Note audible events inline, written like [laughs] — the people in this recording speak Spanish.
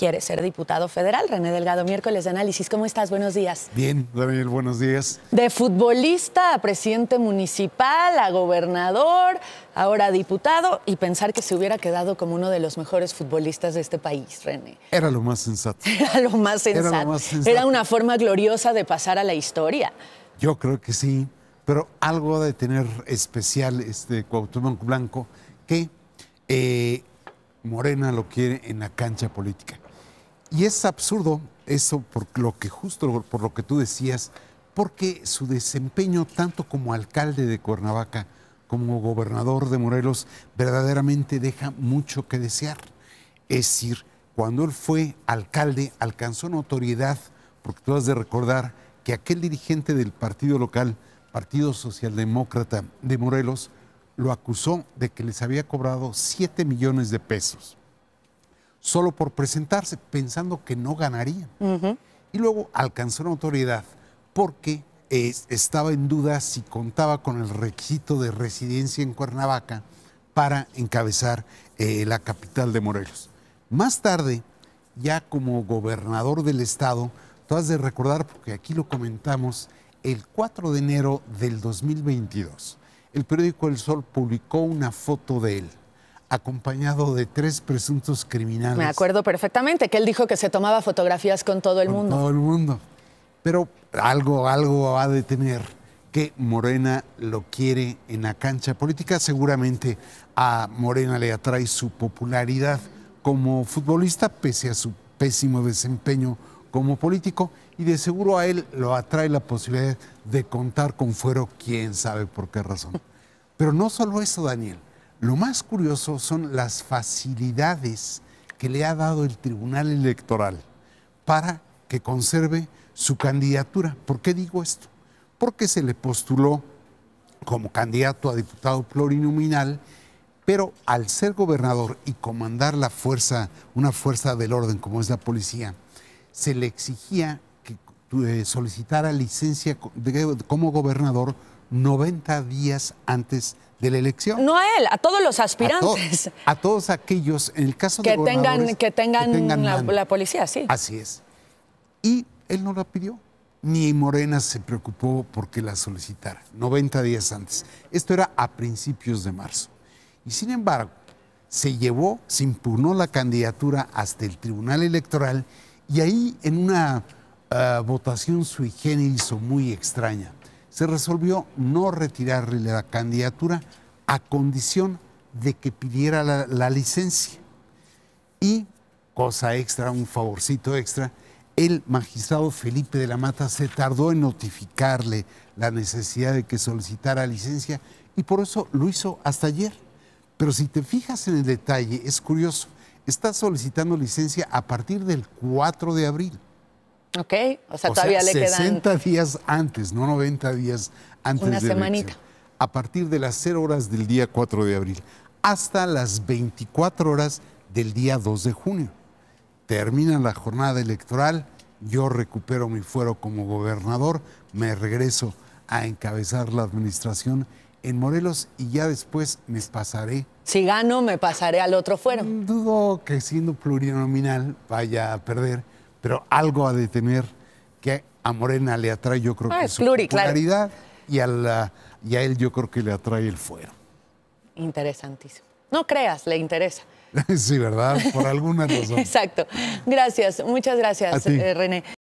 quiere ser diputado federal. René Delgado, miércoles de análisis. ¿Cómo estás? Buenos días. Bien, Daniel, buenos días. De futbolista a presidente municipal, a gobernador, ahora diputado, y pensar que se hubiera quedado como uno de los mejores futbolistas de este país, René. Era lo más sensato. [laughs] Era lo más sensato. Era, una forma gloriosa de pasar a la historia. Yo creo que sí, pero algo de tener especial este Cuauhtémoc Blanco que eh, Morena lo quiere en la cancha política. Y es absurdo eso por lo que justo por lo que tú decías, porque su desempeño tanto como alcalde de Cuernavaca como gobernador de Morelos verdaderamente deja mucho que desear. Es decir, cuando él fue alcalde alcanzó notoriedad, porque tú has de recordar que aquel dirigente del partido local, Partido Socialdemócrata de Morelos, lo acusó de que les había cobrado 7 millones de pesos solo por presentarse, pensando que no ganaría. Y luego alcanzó la autoridad porque estaba en duda si contaba con el requisito de residencia en Cuernavaca para encabezar eh, la capital de Morelos. Más tarde, ya como gobernador del estado, tú has de recordar, porque aquí lo comentamos, el 4 de enero del 2022, el periódico El Sol publicó una foto de él acompañado de tres presuntos criminales. Me acuerdo perfectamente que él dijo que se tomaba fotografías con todo el mundo. Todo el mundo. Pero algo, algo va de tener que Morena lo quiere en la cancha política. Seguramente a Morena le atrae su popularidad como futbolista, pese a su pésimo desempeño como político, y de seguro a él lo atrae la posibilidad de contar con fuero, quién sabe por qué razón. [laughs] Pero no solo eso, Daniel. Lo más curioso son las facilidades que le ha dado el Tribunal Electoral para que conserve su candidatura. ¿Por qué digo esto? Porque se le postuló como candidato a diputado plurinominal, pero al ser gobernador y comandar la fuerza, una fuerza del orden como es la policía, se le exigía que eh, solicitara licencia como gobernador 90 días antes de de la elección. No a él, a todos los aspirantes. A, todos aquellos, en el caso que de tengan, que tengan, que tengan la, policía, sí. Así es. Y él no la pidió, ni Morena se preocupó porque la solicitara, 90 días antes. Esto era a principios de marzo. Y sin embargo, se llevó, se impugnó la candidatura hasta el Tribunal Electoral y ahí en una ah, votación sui generis o muy extraña, se resolvió no retirarle la candidatura a condición de que pidiera la, licencia. Y, cosa extra, un favorcito extra, el magistrado Felipe de la Mata se tardó en notificarle la necesidad de que solicitara licencia y por eso lo hizo hasta ayer. Pero si te fijas en el detalle, es curioso, está solicitando licencia a partir del 4 de abril. Ok, o sea, todavía le 60 días antes, no 90 días antes Una de semanita. a partir de las 0 horas del día 4 de abril hasta las 24 horas del día 2 de junio. Termina la jornada electoral, yo recupero mi fuero como gobernador, me regreso a encabezar la administración en Morelos y ya después me pasaré. Si gano, me pasaré al otro fuero. Dudo que siendo plurinominal vaya a perder pero algo ha de que a Morena le atrae, yo creo ah, que es su y, a él yo creo que le atrae el fuero. Interesantísimo. No creas, le interesa. [laughs] sí, ¿verdad? Por alguna razón. [laughs] Exacto. Gracias, muchas gracias, eh, René.